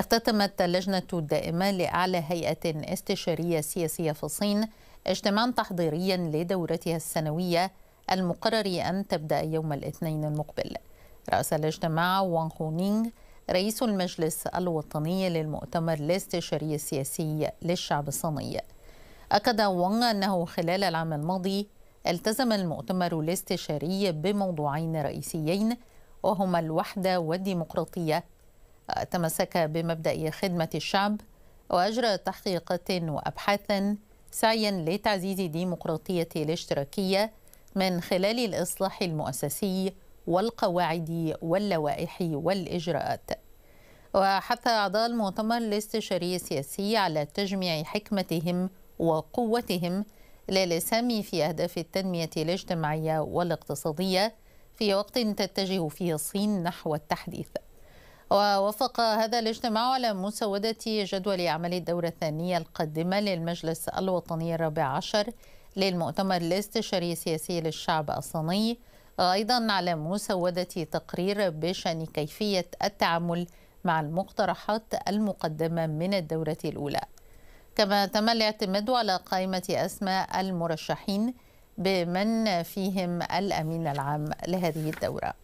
اختتمت اللجنة الدائمة لأعلى هيئة استشارية سياسية في الصين اجتماعا تحضيريا لدورتها السنوية المقرر أن تبدأ يوم الاثنين المقبل رأس الاجتماع وان هونينغ رئيس المجلس الوطني للمؤتمر الاستشاري السياسي للشعب الصيني أكد وان أنه خلال العام الماضي التزم المؤتمر الاستشاري بموضوعين رئيسيين وهما الوحدة والديمقراطية تمسك بمبدأ خدمة الشعب وأجرى تحقيقات وأبحاثا سعيا لتعزيز ديمقراطية الاشتراكية من خلال الإصلاح المؤسسي والقواعد واللوائح والإجراءات وحث أعضاء المؤتمر الاستشاري السياسي على تجميع حكمتهم وقوتهم للاسهام في أهداف التنمية الاجتماعية والاقتصادية في وقت تتجه فيه الصين نحو التحديث ووافق هذا الاجتماع على مسودة جدول أعمال الدورة الثانية القادمة للمجلس الوطني الرابع عشر للمؤتمر الاستشاري السياسي للشعب الصيني أيضا على مسودة تقرير بشأن كيفية التعامل مع المقترحات المقدمة من الدورة الأولى كما تم الاعتماد على قائمة أسماء المرشحين بمن فيهم الأمين العام لهذه الدورة